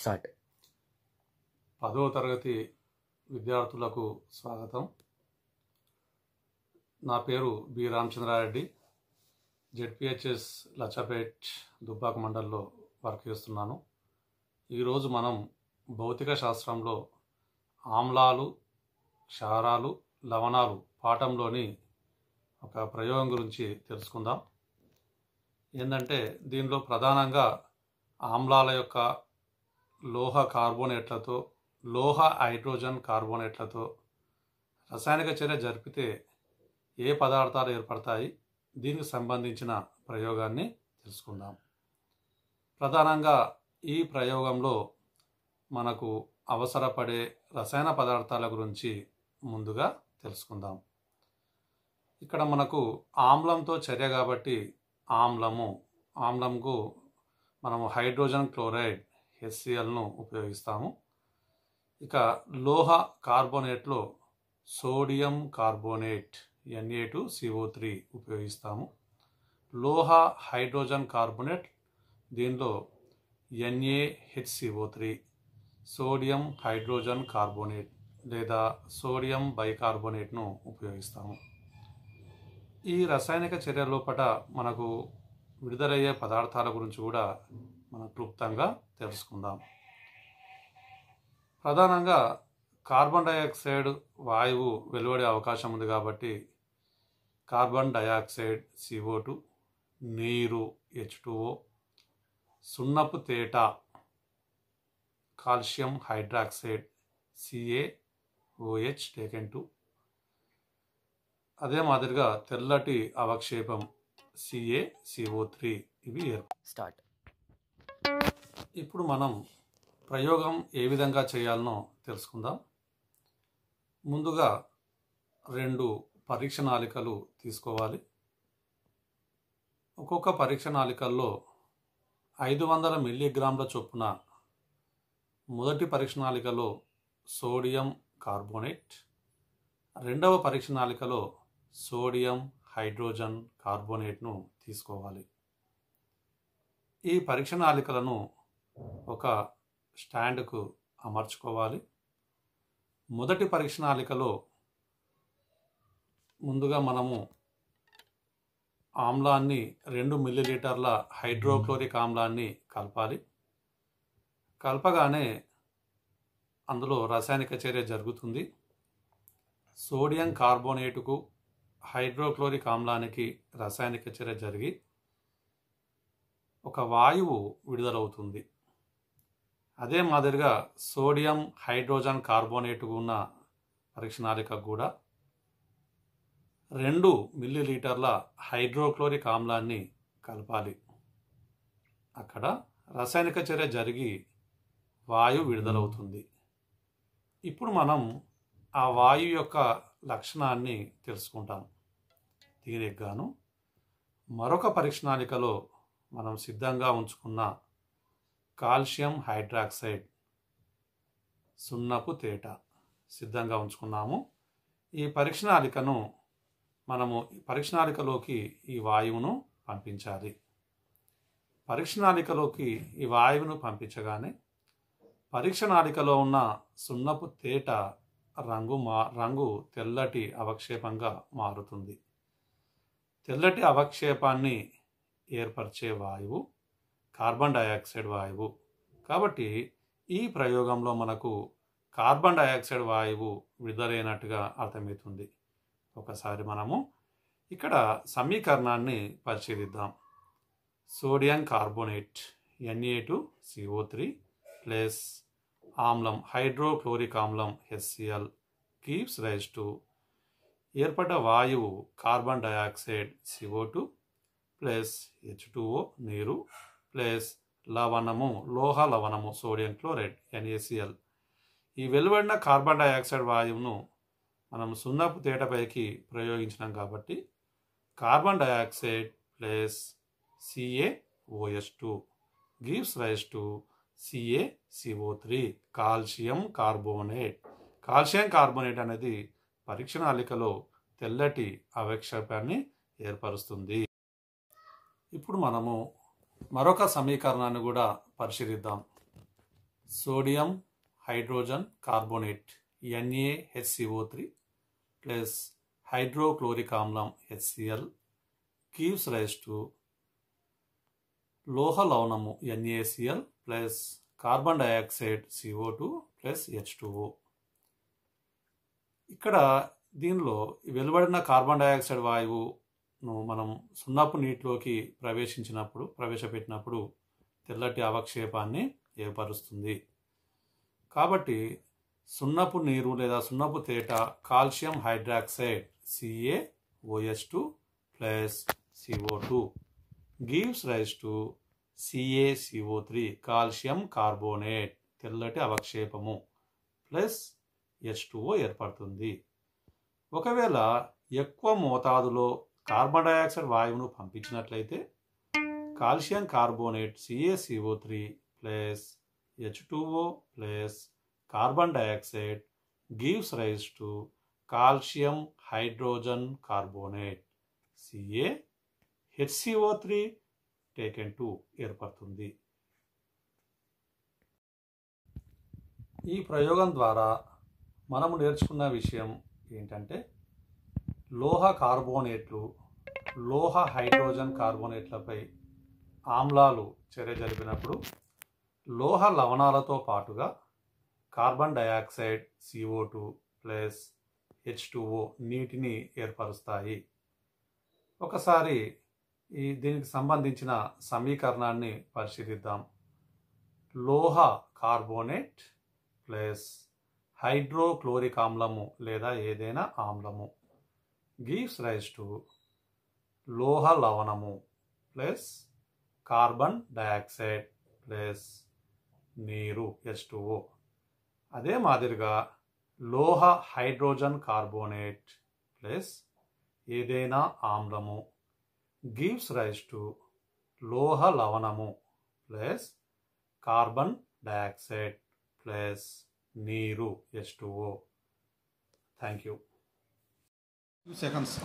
Start పదో తరగతి విద్యార్థులకు స్వాగతం నా పేరు బి రామచంద్రారెడ్డి జెడ్పిహెచ్ఎస్ లచ్చపేట్ దుబ్బాక మండల్లో వర్క్ చేస్తున్నాను ఈరోజు మనం భౌతిక శాస్త్రంలో ఆమ్లాలు క్షారాలు లవణాలు పాఠంలోని ఒక ప్రయోగం గురించి తెలుసుకుందాం ఏంటంటే దీనిలో ప్రధానంగా ఆమ్లాల యొక్క లోహ కార్బోనేట్లతో లోహ హైడ్రోజన్ కార్బోనేట్లతో రసాయనిక చర్య జరిపితే ఏ పదార్థాలు ఏర్పడతాయి దీనికి సంబంధించిన ప్రయోగాన్ని తెలుసుకుందాం ప్రధానంగా ఈ ప్రయోగంలో మనకు అవసరపడే రసాయన పదార్థాల గురించి ముందుగా తెలుసుకుందాం ఇక్కడ మనకు ఆమ్లంతో చర్య కాబట్టి ఆమ్లము ఆమ్లంకు మనము హైడ్రోజన్ క్లోరైడ్ హెచ్సిఎల్ను ఉపయోగిస్తాము ఇక లోహ కార్బోనేట్లో sodium carbonate NA two CO three ఉపయోగిస్తాము లోహ హైడ్రోజన్ కార్బోనేట్ దీనిలో NA HCO three sodium hydrogen carbonate లేదా సోడియం బైకార్బోనేట్ను ఉపయోగిస్తాము ఈ రసాయనిక చర్య లోపల మనకు విడుదలయ్యే పదార్థాల గురించి కూడా మనం క్లుప్తంగా తెలుసుకుందాం ప్రధానంగా కార్బన్ డైఆక్సైడ్ వాయువు వెలువడే అవకాశం ఉంది కాబట్టి కార్బన్ డైఆక్సైడ్ సిఓ టూ నీరు హెచ్ టూఓ సున్నపు తేట calcium hydroxide OH taken two అదే మాదిరిగా తెల్లటి అవక్షేపం సిఏ సిఓ త్రీ ఇవి స్టార్ట్ ఇప్పుడు మనం ప్రయోగం ఏ విధంగా చేయాలనో తెలుసుకుందాం ముందుగా రెండు పరీక్ష నాలికలు తీసుకోవాలి ఒక్కొక్క పరీక్ష నాలికల్లో ఐదు వందల మిల్లీగ్రాముల చొప్పున మొదటి పరీక్ష నాలికలో సోడియం కార్బోనేట్ రెండవ పరీక్ష నాలికలో సోడియం హైడ్రోజన్ కార్బోనేట్ను తీసుకోవాలి ఈ పరీక్ష నాళికలను ఒక స్టాండ్కు అమర్చుకోవాలి మొదటి పరీక్ష నాళికలో ముందుగా మనము ఆమ్లాన్ని రెండు మిల్లీలీటర్ల హైడ్రోక్లోరిక్ ఆమ్లాన్ని కలపాలి కలపగానే అందులో రసాయనిక చర్య జరుగుతుంది సోడియం కార్బోనేటుకు హైడ్రోక్లోరిక్ ఆమ్లానికి రసాయనిక చర్య జరిగి ఒక వాయువు విడుదలవుతుంది అదే మాదిరిగా సోడియం హైడ్రోజన్ కార్బోనేట్ ఉన్న పరీక్షణాళికకు కూడా రెండు మిల్లీ లీటర్ల హైడ్రోక్లోరిక్ ఆమ్లాన్ని కలపాలి అక్కడ రసాయనిక చర్య జరిగి వాయువు విడుదలవుతుంది ఇప్పుడు మనం ఆ వాయువు యొక్క లక్షణాన్ని తెలుసుకుంటాం దీనికి గాను మరొక పరీక్షణాలికలో మనం సిద్ధంగా ఉంచుకున్న కాల్షియం హైడ్రాక్సైడ్ సున్నపు తేట సిద్ధంగా ఉంచుకున్నాము ఈ పరీక్షణాలికను మనము పరీక్షణాలికలోకి ఈ వాయువును పంపించాలి పరీక్షణాలికలోకి ఈ వాయువును పంపించగానే పరీక్షణాళికలో ఉన్న సున్నపు తేట రంగు మా రంగు తెల్లటి అవక్షేపంగా మారుతుంది తెల్లటి అవక్షేపాన్ని ఏర్పరిచే వాయువు కార్బన్ డయాక్సైడ్ వాయువు కాబట్టి ఈ ప్రయోగంలో మనకు కార్బన్ డయాక్సైడ్ వాయువు విడుదలైనట్టుగా అర్థమవుతుంది ఒకసారి మనము ఇక్కడ సమీకరణాన్ని పరిశీలిద్దాం sodium carbonate NA two CO three plus ఆమ్లం హైడ్రోక్లోరిక్ ఆమ్లం ఎస్సిఎల్ కీప్స్ రైజ్ టు ఏర్పడ్డ వాయువు carbon dioxide CO two plus H two O నీరు ప్లస్ లవణము లోహ లవణము సోడియం క్లోరైడ్ ఎన్ఏసిఎల్ ఈ వెలువడిన కార్బన్ డైఆక్సైడ్ వాయువును మనం సున్నాపు తేటపైకి ప్రయోగించినాం కాబట్టి carbon dioxide plus CAOS two gives rise to CACO three calcium carbonate calcium carbonate అనేది పరీక్ష నాళికలో తెల్లటి అవక్షేపాన్ని ఏర్పరుస్తుంది ఇప్పుడు మనము మరొక సమీకరణాన్ని కూడా పరిశీలిద్దాం sodium hydrogen carbonate NAHCO three plus hydrochloric ఆమ్లం హెచ్సిఎల్ కీవ్స్ రైస్ టు లోహ లవణము NACL plus carbon dioxide CO two plus H two O ఇక్కడ దీనిలో వెలువడిన కార్బన్ డైఆక్సైడ్ వాయువును మనం సున్నపు నీటిలోకి ప్రవేశించినప్పుడు ప్రవేశపెట్టినప్పుడు తెల్లటి అవక్షేపాన్ని ఏర్పరుస్తుంది కాబట్టి సున్నపు నీరు లేదా సున్నపు తేట calcium hydroxide CA OS two plus CO two gives rise to CACO three calcium carbonate తెల్లటి అవక్షేపము ప్లస్ హెచ్ టూఓ ఏర్పడుతుంది ఒకవేళ ఎక్కువ మోతాదులో కార్బన్ డయాక్సైడ్ వాయువును పంపించినట్లయితే calcium carbonate CACO three plus H two O plus carbon dioxide gives rise to calcium hydrogen carbonate CA HCO three taken two ఏర్పడుతుంది ఈ ప్రయోగం ద్వారా మనము నేర్చుకున్న విషయం ఏంటంటే లోహ కార్బోనేట్లు లోహ హైడ్రోజన్ కార్బోనేట్లపై ఆమ్లాలు చర్య జరిపినప్పుడు లోహ లవణాలతో పాటుగా carbon dioxide CO two plus H నీటిని ఏర్పరుస్తాయి ఒకసారి ఈ దీనికి సంబంధించిన సమీకరణాన్ని పరిశీలిద్దాం లోహ కార్బోనేట్ ప్లస్ హైడ్రోక్లోరిక్ ఆమ్లము లేదా ఏదైనా ఆమ్లము గీవ్స్ రైస్ టు లోహ లవణము ప్లస్ కార్బన్ డయాక్సైడ్ ప్లస్ నీరు ఎస్ టూఓ అదే మాదిరిగా లోహ హైడ్రోజన్ కార్బోనేట్ ప్లస్ ఏదైనా ఆమ్లము gives rise to loha lavanamu plus carbon dioxide plus neeru H2O. Thank you. Two seconds.